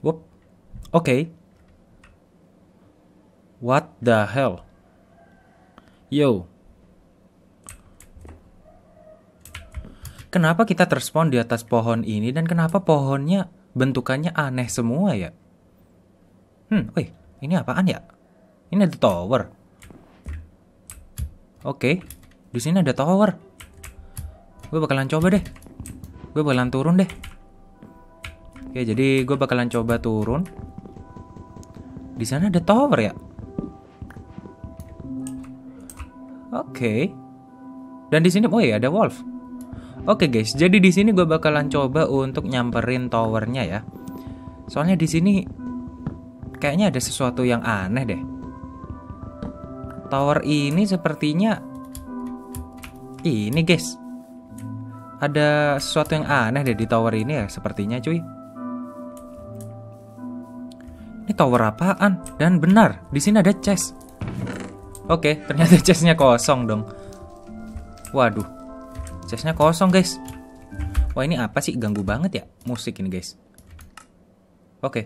Whoop. Oke. Okay. What the hell? Yo. Kenapa kita terspon di atas pohon ini dan kenapa pohonnya bentukannya aneh semua ya? Hmm, wih, ini apaan ya? Ini ada tower. Oke, okay. di sini ada tower. Gue bakalan coba deh. Gue bakalan turun deh. Oke, jadi gue bakalan coba turun. Di sana ada tower ya? Oke. Dan di sini oh iya ada wolf. Oke guys, jadi di sini gue bakalan coba untuk nyamperin towernya ya. Soalnya di sini kayaknya ada sesuatu yang aneh deh. Tower ini sepertinya ini guys. Ada sesuatu yang aneh deh di tower ini ya sepertinya cuy. Ini tower apaan? Dan benar, di sini ada chest. Oke, okay, ternyata chestnya kosong dong. Waduh, chestnya kosong guys. Wah ini apa sih? Ganggu banget ya musik ini guys. Oke. Okay.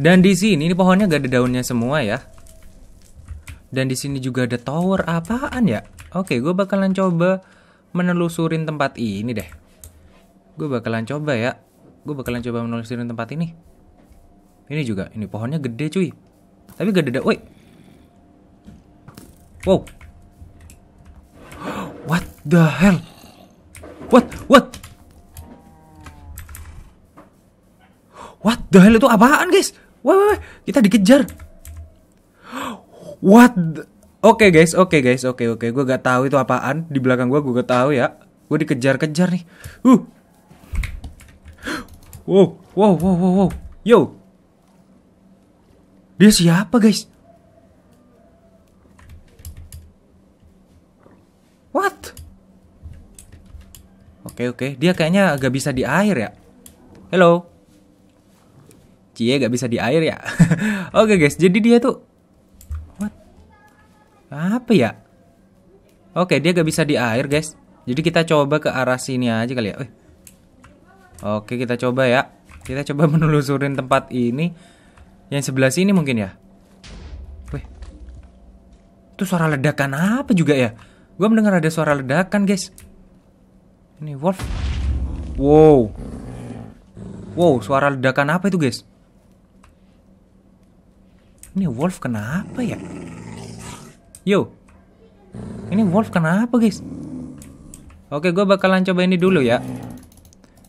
Dan di sini ini pohonnya gak ada daunnya semua ya. Dan di sini juga ada tower apaan ya? Oke, okay, gue bakalan coba menelusurin tempat ini deh. Gue bakalan coba ya. Gue bakalan coba menelusurin tempat ini. Ini juga, ini pohonnya gede cuy. Tapi gak ada, woi. Wow. What the hell? What? What? What the hell itu apaan guys? Wah, wah, wah. kita dikejar. What? The... Oke okay, guys, oke okay, guys, oke okay, oke. Okay. Gue gak tahu itu apaan di belakang gue, gue gak tahu ya. Gue dikejar-kejar nih. Uh. Wow, wow, wow, wow, wow. Yo, dia siapa guys? What? Oke oke, dia kayaknya gak bisa di air ya. Hello. Cie gak bisa di air ya. oke guys, jadi dia tuh What? Apa ya? Oke, dia gak bisa di air guys. Jadi kita coba ke arah sini aja kali ya. Oke, Oke, kita coba ya. Kita coba menelusurin tempat ini. Yang sebelah sini mungkin ya? Wih. Itu suara ledakan apa juga ya? Gue mendengar ada suara ledakan, guys. Ini Wolf. Wow. Wow, suara ledakan apa itu, guys? Ini Wolf kenapa ya? Yo. Ini Wolf kenapa, guys? Oke, gue bakalan coba ini dulu ya.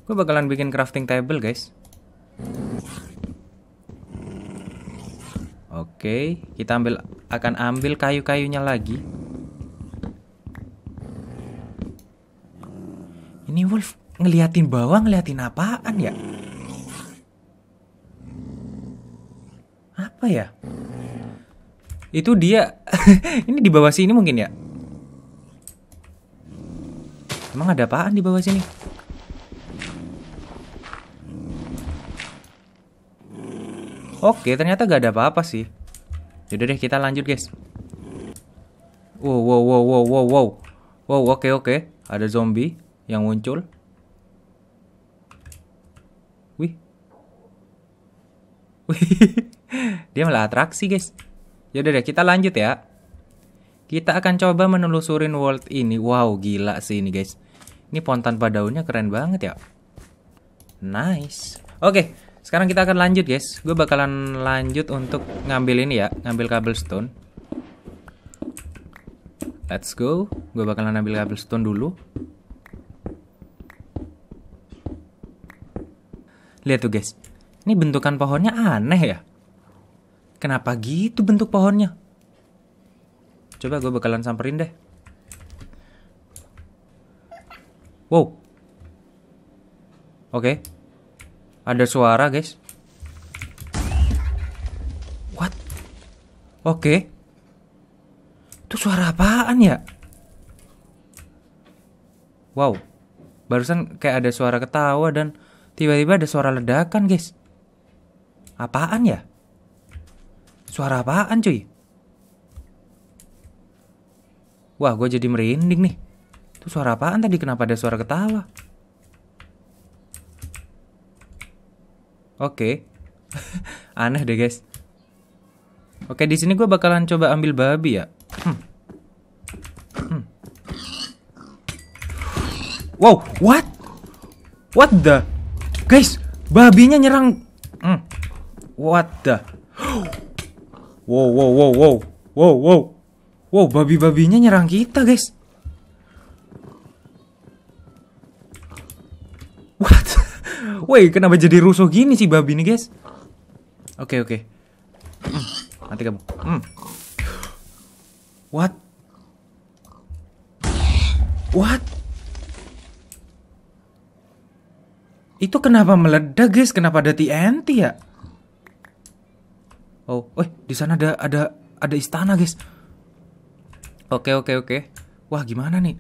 Gue bakalan bikin crafting table, guys. Oke, kita ambil akan ambil kayu-kayunya lagi. Ini wolf ngeliatin bawah ngeliatin apaan ya? Apa ya? Itu dia. ini di bawah sini mungkin ya? Emang ada apaan di bawah sini? Oke, ternyata gak ada apa-apa sih. Jadi deh, kita lanjut guys. Wow, wow, wow, wow, wow, wow. Wow, oke, okay, oke. Okay. Ada zombie yang muncul. Wih. Wih. Dia malah atraksi guys. Jadi deh, kita lanjut ya. Kita akan coba menelusurin world ini. Wow, gila sih ini guys. Ini pohon tanpa daunnya keren banget ya. Nice. Oke, okay, sekarang kita akan lanjut guys. Gue bakalan lanjut untuk ngambil ini ya, ngambil cobblestone. Let's go. Gue bakalan ambil cobblestone dulu. Lihat tuh guys. Ini bentukan pohonnya aneh ya. Kenapa gitu bentuk pohonnya? Coba gue bakalan samperin deh. Wow. Oke. Okay. Ada suara, guys. What? Oke. Okay. Itu suara apaan ya? Wow. Barusan kayak ada suara ketawa dan tiba-tiba ada suara ledakan, guys. Apaan ya? Suara apaan, cuy? Wah, gue jadi merinding nih. Itu suara apaan tadi? Kenapa ada suara ketawa? Oke. Okay. Aneh deh guys. Oke okay, di sini gue bakalan coba ambil babi ya. Hmm. Hmm. Wow, what? What the? Guys, babinya nyerang. Hmm. What the? Wow, wow, wow, wow, wow, wow, wow, babi-babinya nyerang kita guys. Woi, kenapa jadi rusuh gini sih babi nih, guys? Oke, oke. Nanti hmm, kamu. Hmm. What? What? Itu kenapa meledak, guys? Kenapa ada TNT ya? Oh, eh, di sana ada ada ada istana, guys. Oke, oke, oke. Wah, gimana nih?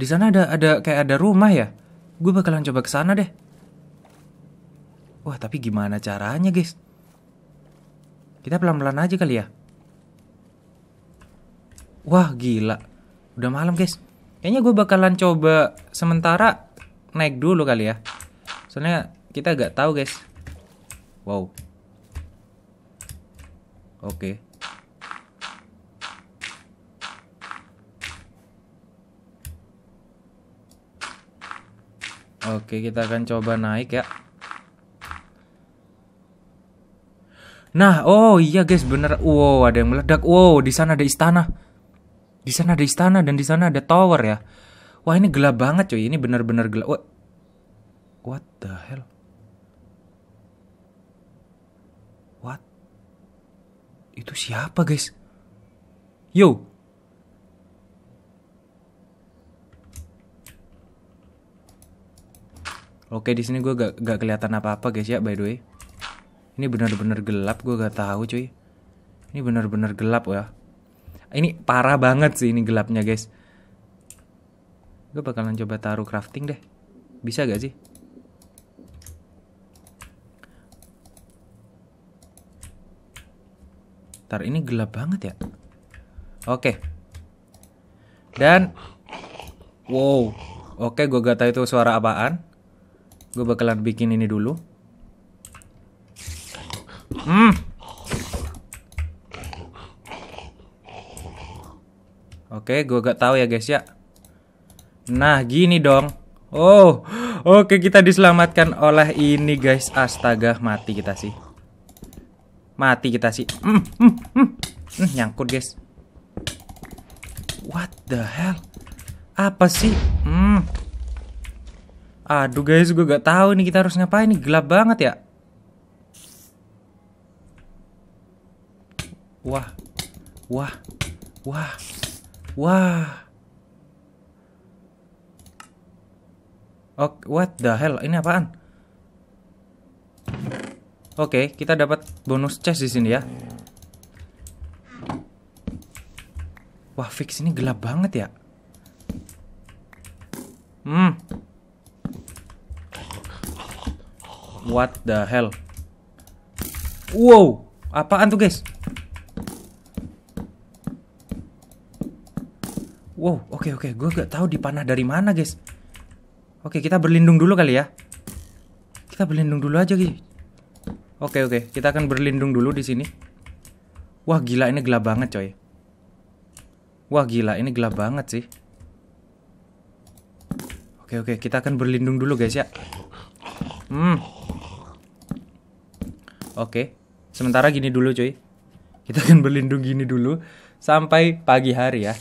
Di sana ada ada kayak ada rumah ya? Gue bakalan coba ke sana deh. Wah, tapi gimana caranya, guys? Kita pelan-pelan aja kali ya. Wah, gila. Udah malam, guys. Kayaknya gue bakalan coba sementara naik dulu kali ya. Soalnya kita gak tahu, guys. Wow. Oke. Okay. Oke, kita akan coba naik ya. Nah, oh iya guys, bener. Wow, ada yang meledak. Wow, di sana ada istana. Di sana ada istana dan di sana ada tower ya. Wah, ini gelap banget coy. Ini bener-bener gelap. What? What the hell? What? Itu siapa guys? Yo, Oke, di sini gue gak, gak kelihatan apa-apa guys ya, by the way. Ini benar-benar gelap, gue gak tahu cuy. Ini benar-benar gelap ya. Ini parah banget sih ini gelapnya guys. Gue bakalan coba taruh crafting deh. Bisa gak sih? Ntar ini gelap banget ya. Oke. Dan wow. Oke, gue gak tahu itu suara apaan gue bakalan bikin ini dulu hmm oke gue gak tahu ya guys ya nah gini dong oh oke kita diselamatkan oleh ini guys astaga mati kita sih mati kita sih hmm, hmm, hmm. Hmm, nyangkut guys what the hell apa sih hmm Aduh guys, gue gak tahu nih kita harus ngapain nih, gelap banget ya. Wah, wah, wah, wah. okay, what the hell? Ini apaan? Oke, okay, kita dapat bonus chest di sini ya. Wah, fix ini gelap banget ya. Hmm, What the hell? Wow, apaan tuh guys? Wow, oke okay, oke, okay. gue gak tahu dipanah dari mana guys. Oke, okay, kita berlindung dulu kali ya. Kita berlindung dulu aja guys. Oke okay, oke, okay. kita akan berlindung dulu di sini. Wah gila ini gelap banget coy. Wah gila ini gelap banget sih. Oke okay, oke, okay. kita akan berlindung dulu guys ya. Hmm. Oke. Sementara gini dulu cuy. Kita akan berlindung gini dulu sampai pagi hari ya.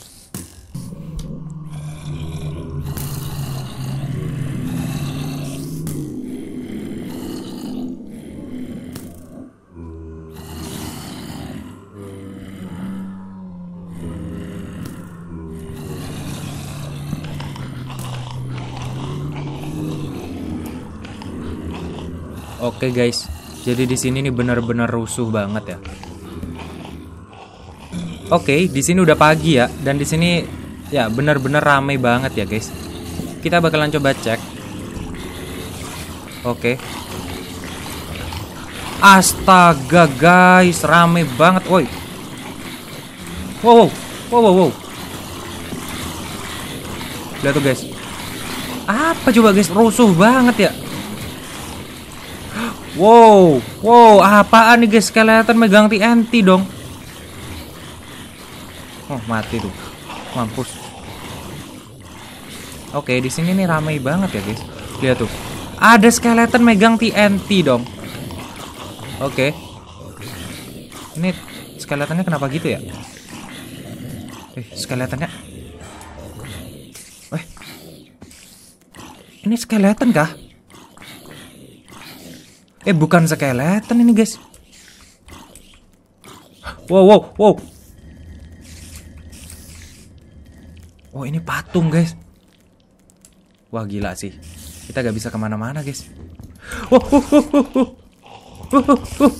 Oke guys, jadi di sini nih benar-benar rusuh banget ya. Oke, di sini udah pagi ya dan di sini ya benar-benar ramai banget ya guys. Kita bakalan coba cek. Oke. Astaga guys, ramai banget, woi. Wow, wow, wow, wow, wow. Lihat tuh guys. Apa coba guys, rusuh banget ya. Wow, wow, apaan nih guys? Skeleton megang TNT dong. Oh, mati tuh. Mampus. Oke, di sini nih ramai banget ya, guys. Lihat tuh. Ada skeleton megang TNT dong. Oke. Ini skeletonnya kenapa gitu ya? Eh, skeletonnya. Eh. Ini skeleton kah? Eh bukan skeleton ini guys. Wow wow wow. Oh ini patung guys. Wah gila sih. Kita gak bisa kemana-mana guys. Wow, oh, oh, oh, Oke.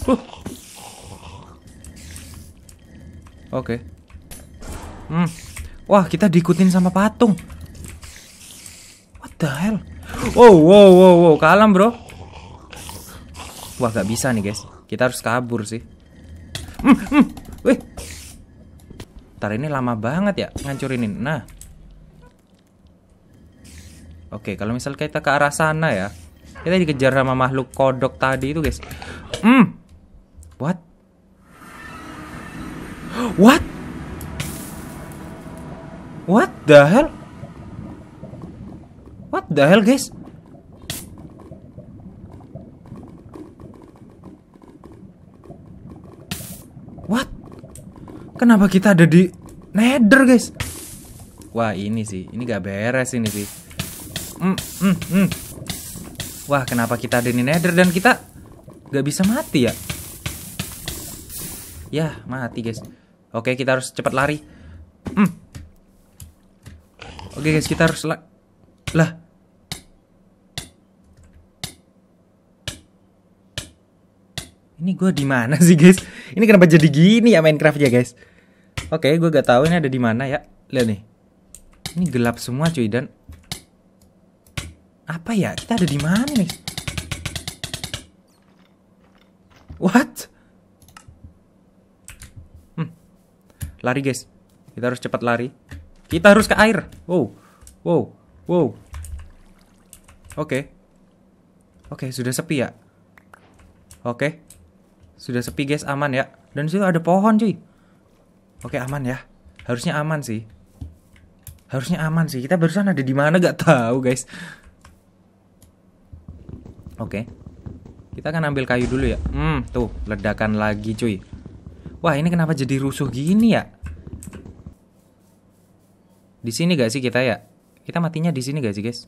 Okay. Hmm. Wah kita diikutin sama patung. What the hell? Wow wow wow wow kalem bro. Wah gak bisa nih guys Kita harus kabur sih hmm, mm, Wih Ntar ini lama banget ya Ngancurin ini Nah Oke kalau misal kita ke arah sana ya Kita dikejar sama makhluk kodok tadi itu guys Hmm What What What the hell What the hell guys What? Kenapa kita ada di nether guys? Wah ini sih, ini gak beres ini sih. Mm, mm, mm. Wah kenapa kita ada di nether dan kita gak bisa mati ya? Ya mati guys. Oke kita harus cepat lari. Mm. Oke guys kita harus la lah Ini gue di mana sih guys? Ini kenapa jadi gini ya Minecraft ya guys? Oke, okay, gue gak tahu ini ada di mana ya. Lihat nih. Ini gelap semua cuy dan apa ya? Kita ada di mana nih? What? Hmm. Lari guys. Kita harus cepat lari. Kita harus ke air. Wow. Wow. Wow. Oke. Okay. Oke, okay, sudah sepi ya. Oke. Okay. Sudah sepi guys, aman ya. Dan situ ada pohon cuy. Oke aman ya. Harusnya aman sih. Harusnya aman sih. Kita barusan ada di mana gak tahu guys. Oke. Kita akan ambil kayu dulu ya. Hmm, tuh ledakan lagi cuy. Wah ini kenapa jadi rusuh gini ya? Di sini gak sih kita ya? Kita matinya di sini gak sih guys?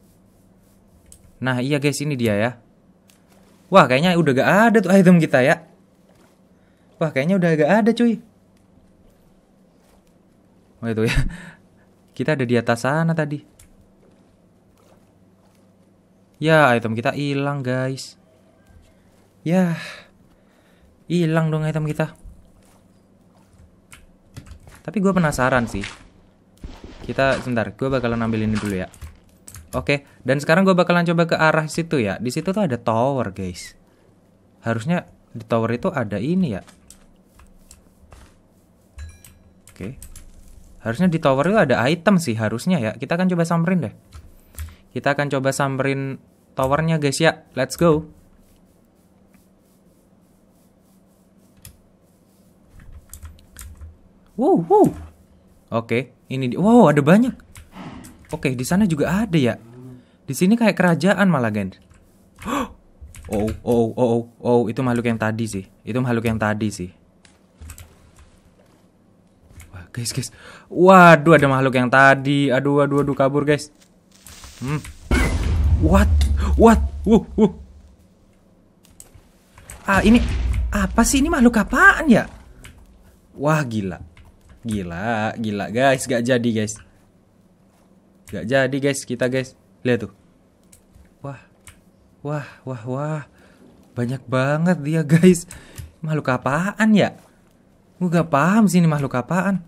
Nah iya guys ini dia ya. Wah kayaknya udah gak ada tuh item kita ya. Wah kayaknya udah agak ada cuy. Oh itu ya. Kita ada di atas sana tadi. Ya item kita hilang guys. Ya. Hilang dong item kita. Tapi gue penasaran sih. Kita sebentar, gue bakalan ambil ini dulu ya. Oke, dan sekarang gue bakalan coba ke arah situ ya. Di situ tuh ada tower, guys. Harusnya di tower itu ada ini ya. Oke. Harusnya di tower itu ada item sih harusnya ya. Kita akan coba samperin deh. Kita akan coba samperin towernya guys ya. Let's go. Wow, wow. Oke, ini di wow ada banyak. Oke, di sana juga ada ya. Di sini kayak kerajaan malah, guys. Oh, oh, oh, oh, oh, itu makhluk yang tadi sih. Itu makhluk yang tadi sih. Guys, guys. Waduh, ada makhluk yang tadi. Aduh, aduh, aduh, kabur, guys. Hmm. What? What? Wuh, uh. Ah, ini apa sih ini makhluk apaan ya? Wah, gila. Gila, gila, guys. Gak jadi, guys. Gak jadi, guys. Kita, guys. Lihat tuh. Wah. Wah, wah, wah. Banyak banget dia, guys. Makhluk apaan ya? Gue gak paham sih ini makhluk apaan.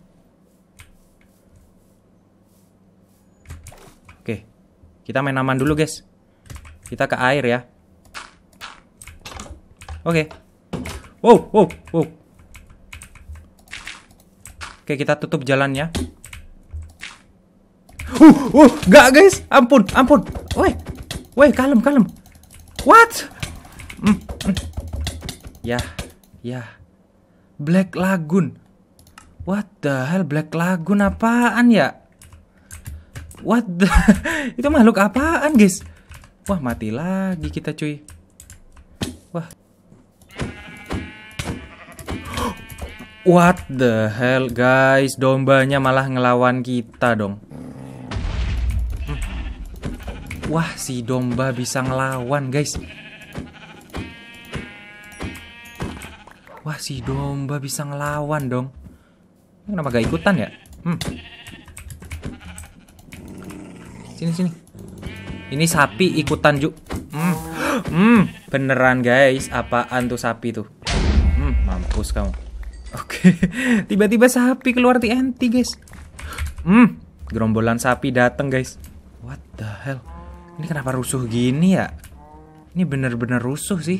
Kita main aman dulu, guys. Kita ke air ya. Oke. Okay. Wow, wow, wow. Oke, kita tutup jalannya. Uh, uh, gak guys. Ampun, ampun. Woi. Woi, kalem, kalem. What? Mm, mm. Ya, ya. Black Lagoon. What the hell Black Lagoon apaan ya? What the? Itu makhluk apaan, guys? Wah, mati lagi kita, cuy. Wah. What the hell, guys? Dombanya malah ngelawan kita dong. Wah, si domba bisa ngelawan, guys. Wah, si domba bisa ngelawan dong. Kenapa gak ikutan ya? Hmm sini sini ini sapi ikutan juk. hmm. hmm beneran guys apaan tuh sapi tuh hmm mampus kamu oke tiba-tiba sapi keluar TNT guys hmm gerombolan sapi dateng guys what the hell ini kenapa rusuh gini ya ini bener-bener rusuh sih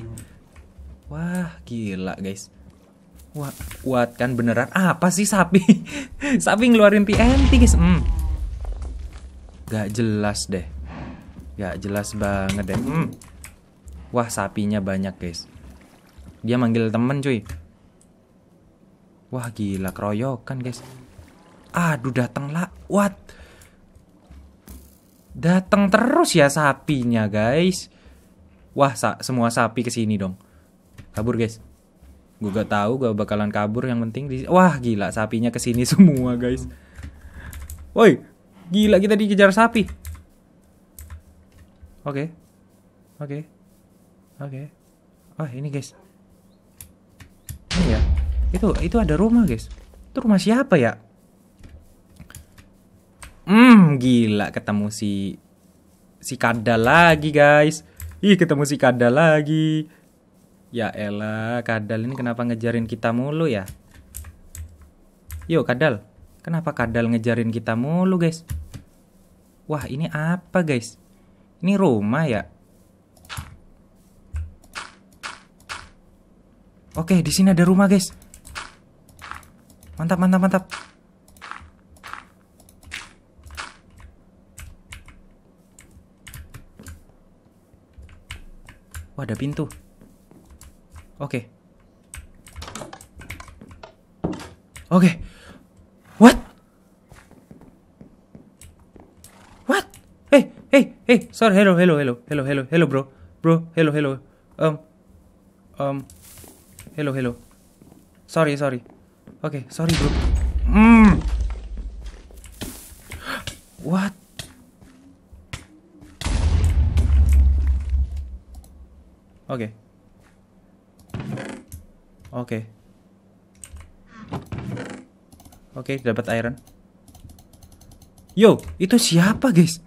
wah gila guys Wah, kuat kan beneran apa sih sapi? sapi ngeluarin TNT guys. Hmm. Gak jelas deh. Gak jelas banget deh. Hmm. Wah, sapinya banyak, guys. Dia manggil temen, cuy. Wah, gila keroyokan, guys. Aduh, datang lah. What? Datang terus ya sapinya, guys. Wah, sa semua sapi kesini dong. Kabur, guys. Gue gak tau gue bakalan kabur yang penting di Wah, gila sapinya kesini semua, guys. Woi, Gila kita dikejar sapi. Oke. Okay. Oke. Okay. Oke. Okay. Oh, ini guys. Ini ya. Itu itu ada rumah, guys. Itu rumah siapa ya? Hmm, gila ketemu si si kada lagi, guys. Ih, ketemu si kadal lagi. Ya Ella kadal ini kenapa ngejarin kita mulu ya? Yo, kadal. Kenapa kadal ngejarin kita mulu, guys? Wah, ini apa, guys? Ini rumah ya? Oke, di sini ada rumah, guys. Mantap, mantap, mantap. Wah, ada pintu. Oke. Oke. Hey, sorry, hello, hello, hello, hello, hello, hello, bro, bro, hello, hello, um, um, hello, hello, sorry, sorry, okay, sorry, bro. Hmm. What? Okay. Oke. Okay. Oke, okay, dapat iron. Yo, itu siapa, guys?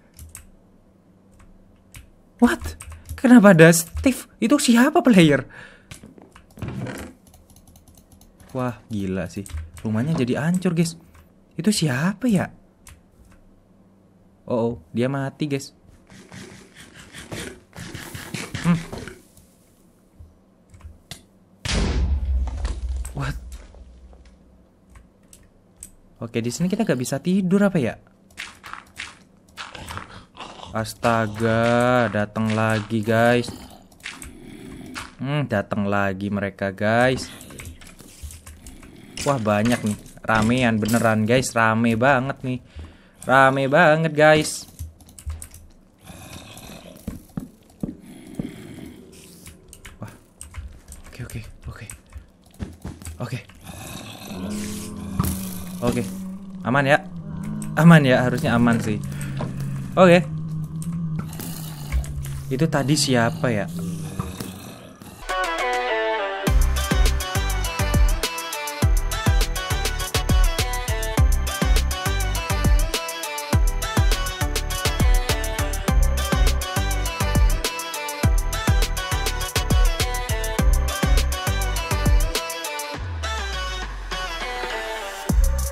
What? Kenapa ada Steve? Itu siapa player? Wah, gila sih. Rumahnya jadi hancur, guys. Itu siapa ya? Oh, oh dia mati, guys. Hmm. What? Oke, di sini kita gak bisa tidur apa ya? Astaga, datang lagi guys. Hmm, datang lagi mereka guys. Wah banyak nih, ramean beneran guys, rame banget nih, rame banget guys. oke oke oke, oke, oke, aman ya, aman ya, harusnya aman sih. Oke itu tadi siapa ya